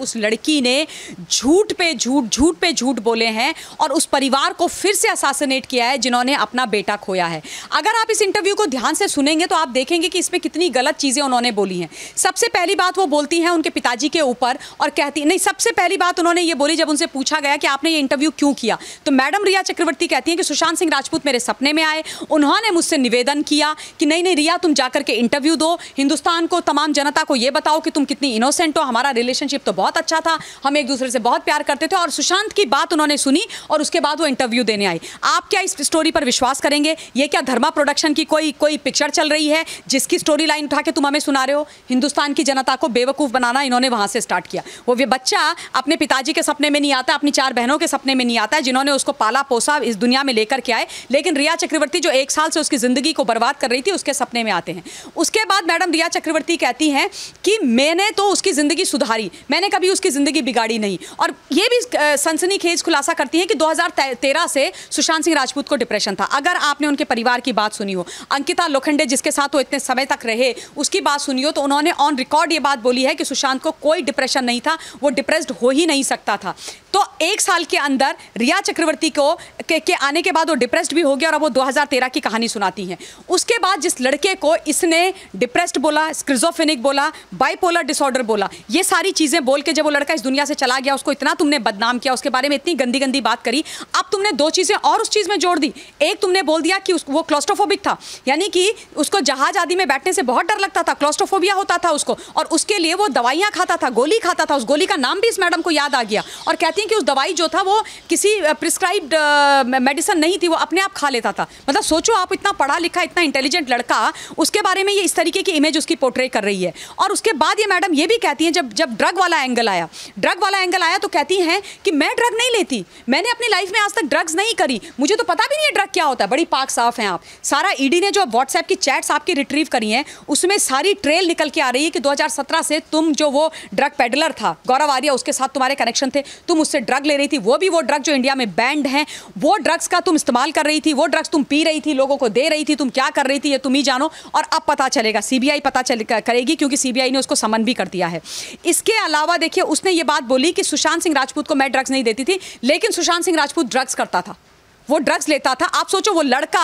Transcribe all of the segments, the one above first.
उस लड़की ने झूठ पे झूठ झूठ पे झूठ बोले हैं और उस परिवार को फिर से असासनेट किया है जिन्होंने अपना बेटा खोया है अगर आप इस इंटरव्यू को ध्यान से सुनेंगे तो आप देखेंगे कि इसमें कितनी गलत चीज़ें उन्होंने बोली हैं सबसे पहली बात वो बोलती हैं उनके पिताजी के ऊपर और कहती नहीं सबसे पहली बात उन्होंने ये बोली जब उनसे पूछा गया कि आपने ये इंटरव्यू क्यों किया तो मैडम रिया चक्रवर्ती कहती हैं कि सुशांत सिंह राजपूत मेरे सपने में आए उन्होंने मुझसे निवेदन किया कि नहीं नहीं रिया तुम जाकर के इंटरव्यू दो हिंदुस्तान को तमाम जनता को ये बताओ कि तुम कितनी इनोसेंट हो हमारा रिलेशनशिप तो बहुत बहुत अच्छा था हम एक दूसरे से बहुत प्यार करते थे और सुशांत की बात उन्होंने सुनी और उसके बाद वो इंटरव्यू देने आई आप क्या इस स्टोरी पर विश्वास करेंगे ये क्या धर्मा प्रोडक्शन की कोई कोई पिक्चर चल रही है जिसकी स्टोरी लाइन उठा के तुम हमें सुना रहे हो हिंदुस्तान की जनता को बेवकूफ़ बनाना इन्होंने वहाँ से स्टार्ट किया वो भी बच्चा अपने पिताजी के सपने में नहीं आता अपनी चार बहनों के सपने में नहीं आता है जिन्होंने उसको पाला पोसा इस दुनिया में लेकर के आए लेकिन रिया चक्रवर्ती जो एक साल से उसकी ज़िंदगी को बर्बाद कर रही थी उसके सपने में आते हैं उसके बाद मैडम रिया चक्रवर्ती कहती हैं कि मैंने तो उसकी ज़िंदगी सुधारी मैंने कभी कभी उसकी ज़िंदगी बिगाड़ी नहीं और ये भी सनसनी खेज खुलासा करती है कि 2013 से सुशांत सिंह राजपूत को डिप्रेशन था अगर आपने उनके परिवार की बात सुनी हो अंकिता लोखंडे जिसके साथ वो इतने समय तक रहे उसकी बात सुनी हो तो उन्होंने ऑन रिकॉर्ड ये बात बोली है कि सुशांत को कोई डिप्रेशन नहीं था वो डिप्रेस्ड हो ही नहीं सकता था तो एक साल के अंदर रिया चक्रवर्ती को के, के आने के बाद वो डिप्रेस्ड भी हो गया और अब वो 2013 की कहानी सुनाती हैं उसके बाद जिस लड़के को इसने डिप्रेस्ड बोला स्क्रिजोफेनिक बोला बाइपोलर डिसऑर्डर बोला ये सारी चीज़ें बोल के कि जब वो लड़का इस दुनिया से चला गया उसको इतना तुमने बदनाम किया उसके बारे में इतनी गंदी गंदी बात करी अब तुमने दो चीज़ें और उस चीज़ में जोड़ दी एक तुमने बोल दिया कि वो क्लॉस्ट्रोफोबिक था यानी कि उसको जहाज आदि में बैठने से बहुत डर लगता था क्लॉस्ट्रोफोबिया होता था उसको और उसके लिए वो दवाइयाँ खाता था गोली खाता था उस गोली का नाम भी इस मैडम को याद आ गया और कहती हैं कि उस दवाई जो था वो किसी प्रिस्क्राइब मेडिसन नहीं थी वो अपने आप खा लेता था मतलब सोचो आप इतना पढ़ा लिखा इतना इंटेलिजेंट लड़का उसके बारे में ये इस तरीके की इमेज उसकी पोर्ट्रे कर रही है और उसके बाद ये मैडम ये भी कहती हैं जब जब ड्रग वाला एंगल एंगल आया ड्रग वाला एंगल आया तो कहती हैं कि मैं ड्रग नहीं लेती मैंने अपनी लाइफ में आज तक ड्रग्स नहीं करी मुझे तो पता भी नहीं है ड्रग क्या होता है बड़ी पाक साफ हैं आप सारा ईडी e ने जो व्हाट्सएप की चैट्स आपकी रिट्रीव करी हैं उसमें सारी ट्रेल निकल के आ रही है कि 2017 से तुम जो वो ड्रग पेडलर था गौरव आर्या उसके साथ तुम्हारे कनेक्शन थे तुम उससे ड्रग ले रही थी वो भी वो ड्रग जो इंडिया में बैंड हैं वो ड्रग्स का तुम इस्तेमाल कर रही थी वो ड्रग्स तुम पी रही थी लोगों को दे रही थी तुम क्या कर रही थी ये तुम ही जानो और अब पता चलेगा सीबीआई पता चले करेगी क्योंकि सीबीआई ने उसको समन भी कर दिया है इसके अलावा देखिए उसने ये बात बोली कि सुशांत सिंह राजपूत को मैं ड्रग्स नहीं देती थी लेकिन सुशांत सिंह राजपूत ड्रग्स करता था वो ड्रग्स लेता था आप सोचो वो लड़का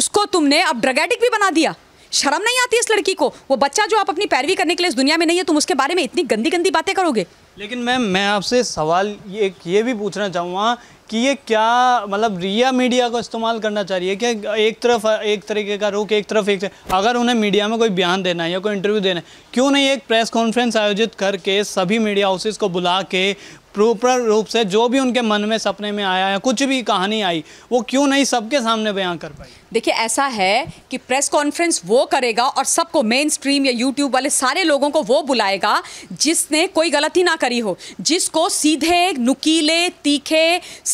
उसको तुमने अब ड्रग एडिक्ट भी बना दिया शर्म नहीं आती इस लड़की को वो बच्चा जो आप अपनी पैरवी करने के लिए इस दुनिया में नहीं है तुम उसके बारे में इतनी गंदी गंदी बातें करोगे लेकिन मैम मैं, मैं आपसे सवाल ये ये भी पूछना चाहूँगा कि ये क्या मतलब रिया मीडिया को इस्तेमाल करना चाहिए कि एक तरफ एक तरीके का रुख एक तरफ एक तरफ, अगर उन्हें मीडिया में कोई बयान देना है या कोई इंटरव्यू देना है क्यों नहीं एक प्रेस कॉन्फ्रेंस आयोजित करके सभी मीडिया हाउसेस को बुला के रूपर रूप से जो भी उनके मन में सपने में आया या कुछ भी कहानी आई वो क्यों नहीं सबके सामने बयां कर पाई देखिए ऐसा है कि प्रेस कॉन्फ्रेंस वो करेगा और सबको मेन स्ट्रीम या यूट्यूब वाले सारे लोगों को वो बुलाएगा जिसने कोई गलती ना करी हो जिसको सीधे नुकीले तीखे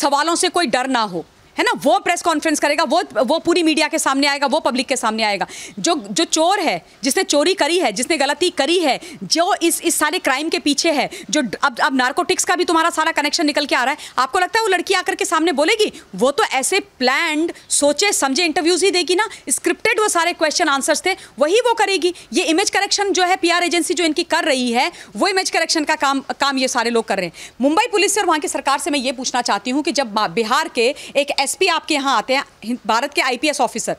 सवालों से कोई डर ना हो है ना वो प्रेस कॉन्फ्रेंस करेगा वो वो पूरी मीडिया के सामने आएगा वो पब्लिक के सामने आएगा जो जो चोर है जिसने चोरी करी है जिसने गलती करी है जो इस इस सारे क्राइम के पीछे है जो अब अब नार्कोटिक्स का भी तुम्हारा सारा कनेक्शन निकल के आ रहा है आपको लगता है वो लड़की आकर के सामने बोलेगी वो तो ऐसे प्लान सोचे समझे इंटरव्यूज ही देगी ना स्क्रिप्टेड वो सारे क्वेश्चन आंसर्स थे वही वो करेगी ये इमेज करेक्शन जो है पी एजेंसी जो इनकी कर रही है वो इमेज करेक्शन का काम काम ये सारे लोग कर रहे हैं मुंबई पुलिस से और वहाँ की सरकार से मैं ये पूछना चाहती हूँ कि जब बिहार के एक एसपी आपके यहाँ आते हैं भारत के आईपीएस ऑफिसर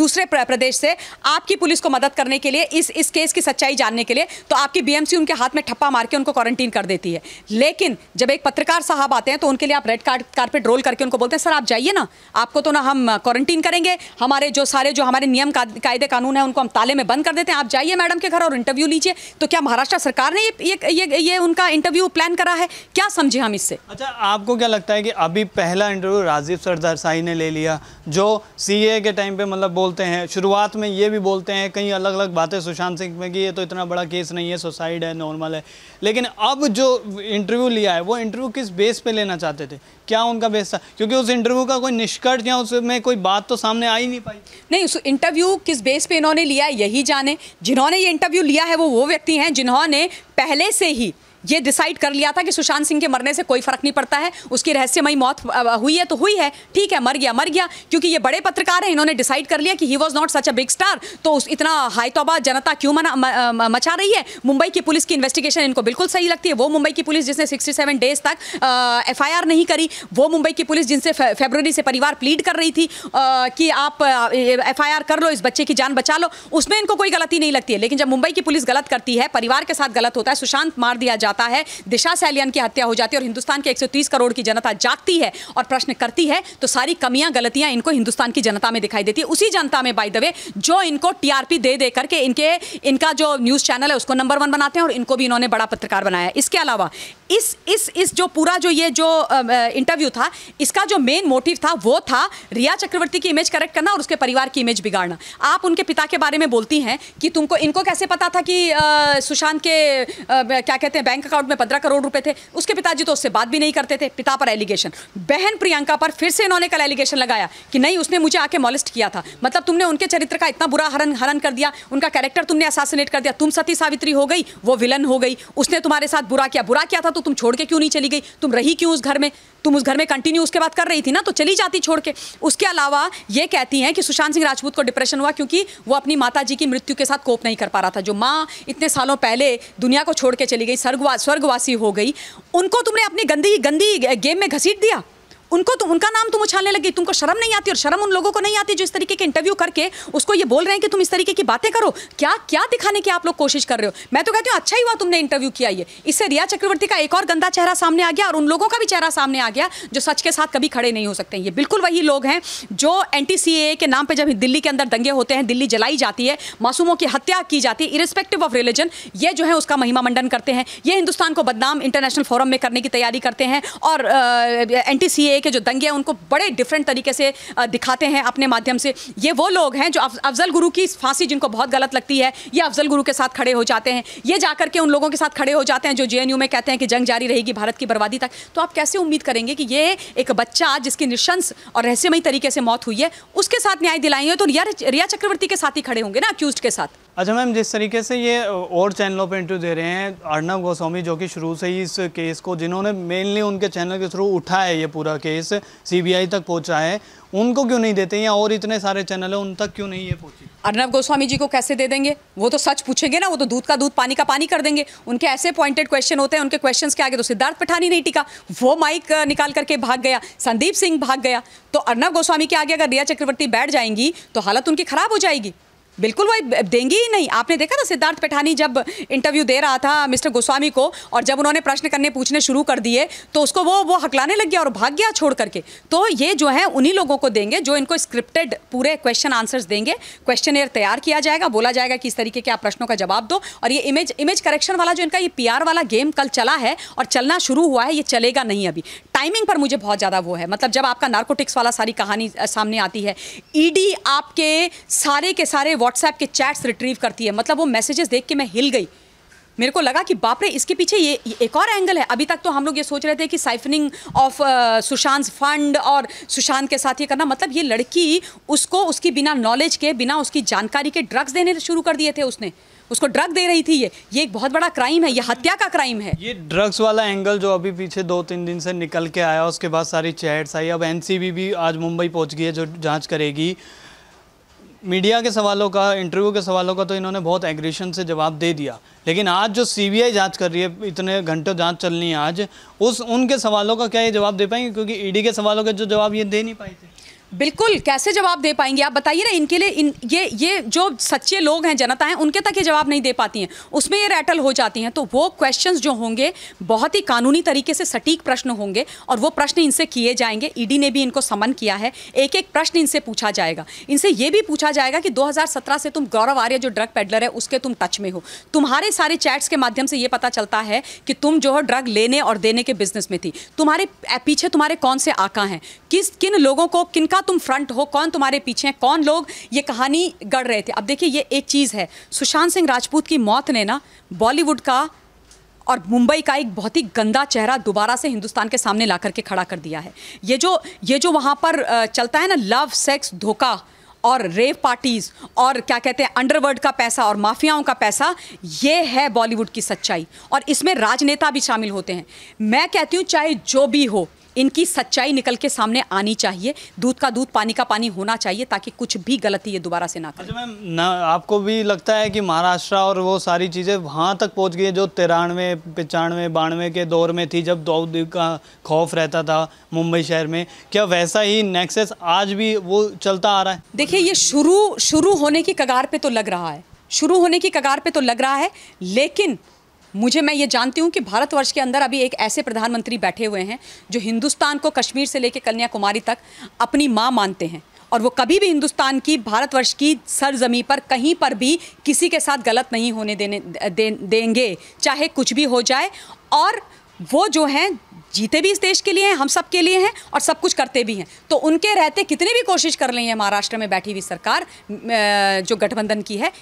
दूसरे प्रदेश से आपकी पुलिस को मदद करने के लिए इस इस केस की सच्चाई जानने के लिए तो आपकी बीएमसी उनके हाथ में ठप्पा मार के उनको क्वारंटीन कर देती है लेकिन जब एक पत्रकार साहब आते हैं तो उनके लिए आप रेड कार्ड कार्पेट रोल करके उनको बोलते हैं सर आप जाइए ना आपको तो ना हम क्वारंटीन करेंगे हमारे जो सारे जो हमारे नियम कायदे कानून है उनको हम ताले में बंद कर देते हैं आप जाइए मैडम के घर और इंटरव्यू लीजिए तो क्या महाराष्ट्र सरकार ने ये ये उनका इंटरव्यू प्लान करा है क्या समझे हम इससे अच्छा आपको क्या लगता है कि अभी पहला इंटरव्यू राजीव सरदारसाई ने ले लिया जो सी के टाइम पर मतलब बोलते हैं शुरुआत में ये भी बोलते हैं कहीं अलग अलग बातें सुशांत सिंह में कि ये तो इतना बड़ा केस नहीं है सुसाइड है नॉर्मल है लेकिन अब जो इंटरव्यू लिया है वो इंटरव्यू किस बेस पे लेना चाहते थे क्या उनका बेस था क्योंकि उस इंटरव्यू का कोई निष्कर्ष या उसमें कोई बात तो सामने आ ही नहीं पाई नहीं उस इंटरव्यू किस बेस पर इन्होंने लिया है यही जाने जिन्होंने ये इंटरव्यू लिया है वो वो व्यक्ति हैं जिन्होंने पहले से ही ये डिसाइड कर लिया था कि सुशांत सिंह के मरने से कोई फर्क नहीं पड़ता है उसकी रहस्यमयी मौत हुई है तो हुई है ठीक है मर गया मर गया क्योंकि ये बड़े पत्रकार हैं इन्होंने डिसाइड कर लिया कि he was not such a big star तो उस इतना हाई तोबा जनता क्यों मना मचा रही है मुंबई की पुलिस की इन्वेस्टिगेशन इनको बिल्कुल सही लगती है वो मुंबई की पुलिस जिसने सिक्सटी डेज तक एफ नहीं करी वो मुंबई की पुलिस जिनसे फेबररी से परिवार प्लीड कर रही थी कि आप एफ कर लो इस बच्चे की जान बचा लो उसमें इनको कोई गलती नहीं लगती है लेकिन जब मुंबई की पुलिस गलत करती है परिवार के साथ गलत होता है सुशांत मार दिया जाता जाता है दिशा सैलियन की हत्या हो जाती है और हिंदुस्तान के एक करोड़ की जनता जागती है और प्रश्न करती है तो सारी कमियां गलतियां इनको हिंदुस्तान की जनता में दिखाई देती है उसी जनता में बाई द जो इनको टीआरपी दे दे करके इनके इनका जो न्यूज़ चैनल है उसको नंबर वन बनाते हैं और इनको भी इन्होंने बड़ा पत्रकार बनाया इसके अलावा इस इस इस जो पूरा जो ये जो इंटरव्यू था इसका जो मेन मोटिव था वो था रिया चक्रवर्ती की इमेज करेक्ट करना और उसके परिवार की इमेज बिगाड़ना आप उनके पिता के बारे में बोलती हैं कि तुमको इनको कैसे पता था कि सुशांत के आ, क्या कहते हैं बैंक बैंक अकाउंट में पंद्रह करोड़ रुपए थे उसके पिताजी तो उससे बात भी नहीं करते थे पिता पर एलिगेशन बहन प्रियंका पर फिर से इन्होंने कल एलिगेशन लगाया कि नहीं उसने मुझे आके मॉलिस्ट किया था मतलब तुमने उनके चरित्र का इतना बुरा हरण हरण कर दिया उनका कैरेक्टर तुमने असासिनेट कर दिया तुम सती सावित्री हो गई वो विलन हो गई उसने तुम्हारे साथ बुरा किया बुरा किया था तो तुम छोड़ के क्यों नहीं चली गई तुम रही क्यों उस घर में तुम उस घर में कंटिन्यू उसके बाद कर रही थी ना तो चली जाती छोड़ के उसके अलावा ये कहती हैं कि सुशांत सिंह राजपूत को डिप्रेशन हुआ क्योंकि वो अपनी माता जी की मृत्यु के साथ कोप नहीं कर पा रहा था जो माँ इतने सालों पहले दुनिया को छोड़ के चली गई स्वर्गवा स्वर्गवासी हो गई उनको तुमने अपनी गंदी गंदी गेम में घसीट दिया उनको तो उनका नाम तुम उछालने लगी तुमको शर्म नहीं आती और शर्म उन लोगों को नहीं आती जो इस तरीके के इंटरव्यू करके उसको ये बोल रहे हैं कि तुम इस तरीके की बातें करो क्या क्या दिखाने की आप लोग कोशिश कर रहे हो मैं तो कहती हूँ अच्छा ही हुआ तुमने इंटरव्यू किया ये इससे रिया चक्रवर्ती का एक और गंदा चेहरा सामने आ गया और उन लोगों का भी चेहरा सामने आ गया जो सच के साथ कभी खड़े नहीं हो सकते ये बिल्कुल वही लोग हैं जो एन के नाम पर जब दिल्ली के अंदर दंगे होते हैं दिल्ली जलाई जाती है मासूमों की हत्या की जाती है इरिस्पेक्टिव ऑफ रिलीजन ये जो है उसका महिमा मंडन करते हैं ये हिंदुस्तान को बदनाम इंटरनेशनल फोरम में करने की तैयारी करते हैं और एन टी के जो दंगे हैं उनको बड़े डिफरेंट तरीके से दिखाते हैं अपने माध्यम से ये वो लोग हैं जो अफजल गुरु की फांसी जिनको बहुत गलत लगती है ये अफजल गुरु के साथ खड़े हो जाते हैं ये जाकर के उन लोगों के साथ खड़े हो जाते हैं जो जे में कहते हैं कि जंग जारी रहेगी भारत की बर्बादी तक तो आप कैसे उम्मीद करेंगे कि ये एक बच्चा जिसकी निशंस और रहस्यमयी तरीके से मौत हुई है उसके साथ न्याय दिलाएंगे तो रिया चक्रवर्ती के साथ ही खड़े होंगे ना अक्यूज के साथ अच्छा मैम जिस तरीके से ये और चैनलों पर इंटरव्यू दे रहे हैं अर्णव गोस्वामी जो कि शुरू से ही इस केस को जिन्होंने मेनली उनके चैनल के थ्रू उठा है ये पूरा केस सीबीआई तक पहुंचा है उनको क्यों नहीं देते या और इतने सारे चैनल हैं उन तक क्यों नहीं ये पहुंची अर्णव गोस्वामी जी को कैसे दे देंगे वो तो सच पूछेंगे ना वो तो दूध का दूध पानी का पानी कर देंगे उनके ऐसे पॉइंटेड क्वेश्चन होते हैं उनके क्वेश्चन के आगे तो सिद्धार्थ पठानी नहीं टिका वो माइक निकाल करके भाग गया संदीप सिंह भाग गया तो अर्णव गोस्वामी के आगे अगर रिया चक्रवर्ती बैठ जाएंगी तो हालत उनकी खराब हो जाएगी बिल्कुल वो देंगी ही नहीं आपने देखा था सिद्धार्थ पठानी जब इंटरव्यू दे रहा था मिस्टर गोस्वामी को और जब उन्होंने प्रश्न करने पूछने शुरू कर दिए तो उसको वो वो हकलाने लग गया और भाग गया छोड़ करके तो ये जो है उन्हीं लोगों को देंगे जो इनको स्क्रिप्टेड पूरे क्वेश्चन आंसर्स देंगे क्वेश्चन एयर तैयार किया जाएगा बोला जाएगा कि इस तरीके के आप प्रश्नों का जवाब दो और ये इमेज इमेज करेक्शन वाला जो इनका ये पी वाला गेम कल चला है और चलना शुरू हुआ है ये चलेगा नहीं अभी टाइमिंग पर मुझे बहुत ज़्यादा वो है मतलब जब आपका नार्कोटिक्स वाला सारी कहानी सामने आती है ईडी e आपके सारे के सारे व्हाट्सएप के चैट्स रिट्रीव करती है मतलब वो मैसेजेस देख के मैं हिल गई मेरे को लगा कि बापरे इसके पीछे ये, ये एक और एंगल है अभी तक तो हम लोग ये सोच रहे थे कि साइफनिंग ऑफ सुशांत फंड और सुशांत के साथ ये करना मतलब ये लड़की उसको उसकी बिना नॉलेज के बिना उसकी जानकारी के ड्रग्स देने शुरू कर दिए थे उसने उसको ड्रग दे रही थी ये ये एक बहुत बड़ा क्राइम है ये हत्या का क्राइम है ये ड्रग्स वाला एंगल जो अभी पीछे दो तीन दिन से निकल के आया उसके बाद सारी चैट्स आई अब एनसीबी भी आज मुंबई पहुंच गई है जो जांच करेगी मीडिया के सवालों का इंटरव्यू के सवालों का तो इन्होंने बहुत एग्रेशन से जवाब दे दिया लेकिन आज जो सीबीआई जांच कर रही है इतने घंटों जांच चलनी है आज उस उनके सवालों का क्या ये जवाब दे पाएंगे क्योंकि ईडी e के सवालों के जो जवाब ये दे नहीं पाए थे बिल्कुल कैसे जवाब दे पाएंगे आप बताइए ना इनके लिए इन ये ये जो सच्चे लोग हैं जनता हैं उनके तक ये जवाब नहीं दे पाती हैं उसमें ये रैटल हो जाती हैं तो वो क्वेश्चंस जो होंगे बहुत ही कानूनी तरीके से सटीक प्रश्न होंगे और वो प्रश्न इनसे किए जाएंगे ईडी e ने भी इनको समन किया है एक एक प्रश्न इनसे पूछा जाएगा इनसे ये भी पूछा जाएगा कि दो से तुम गौरव आर्य जो ड्रग पेडलर है उसके तुम टच में हो तुम्हारे सारे चैट्स के माध्यम से ये पता चलता है कि तुम जो है ड्रग लेने और देने के बिजनेस में थी तुम्हारे पीछे तुम्हारे कौन से आका हैं किस किन लोगों को किनका तुम फ्रंट हो कौन तुम्हारे पीछे हैं कौन लोग ये कहानी गढ़ रहे थे अब देखिए ये एक चीज़ है सुशांत सिंह राजपूत की मौत ने ना बॉलीवुड का और मुंबई का एक बहुत ही गंदा चेहरा दोबारा से हिंदुस्तान के सामने ला करके खड़ा कर दिया है ये जो ये जो वहाँ पर चलता है ना लव सेक्स धोखा और रेव पार्टीज़ और क्या कहते हैं अंडरवर्ल्ड का पैसा और माफियाओं का पैसा ये है बॉलीवुड की सच्चाई और इसमें राजनेता भी शामिल होते हैं मैं कहती हूँ चाहे जो भी हो इनकी सच्चाई निकल के सामने आनी चाहिए दूध का दूध पानी का पानी होना चाहिए ताकि कुछ भी गलती ये दोबारा से ना करें अच्छा मैम ना आपको भी लगता है कि महाराष्ट्र और वो सारी चीज़ें वहाँ तक पहुँच गई है जो तिरानवे पचानवे बानवे के दौर में थी जब दाऊद का खौफ रहता था मुंबई शहर में क्या वैसा ही नेक्सेस आज भी वो चलता आ रहा है देखिए ये शुरू शुरू होने की कगार पर तो लग रहा है शुरू होने की कगार पर तो लग रहा है लेकिन मुझे मैं ये जानती हूँ कि भारतवर्ष के अंदर अभी एक ऐसे प्रधानमंत्री बैठे हुए हैं जो हिंदुस्तान को कश्मीर से लेकर कन्याकुमारी तक अपनी माँ मानते हैं और वो कभी भी हिंदुस्तान की भारतवर्ष की सरजमी पर कहीं पर भी किसी के साथ गलत नहीं होने देने दे, देंगे चाहे कुछ भी हो जाए और वो जो हैं जीते भी इस देश के लिए हैं हम सब के लिए हैं और सब कुछ करते भी हैं तो उनके रहते कितने भी कोशिश कर लें महाराष्ट्र में बैठी हुई सरकार जो गठबंधन की है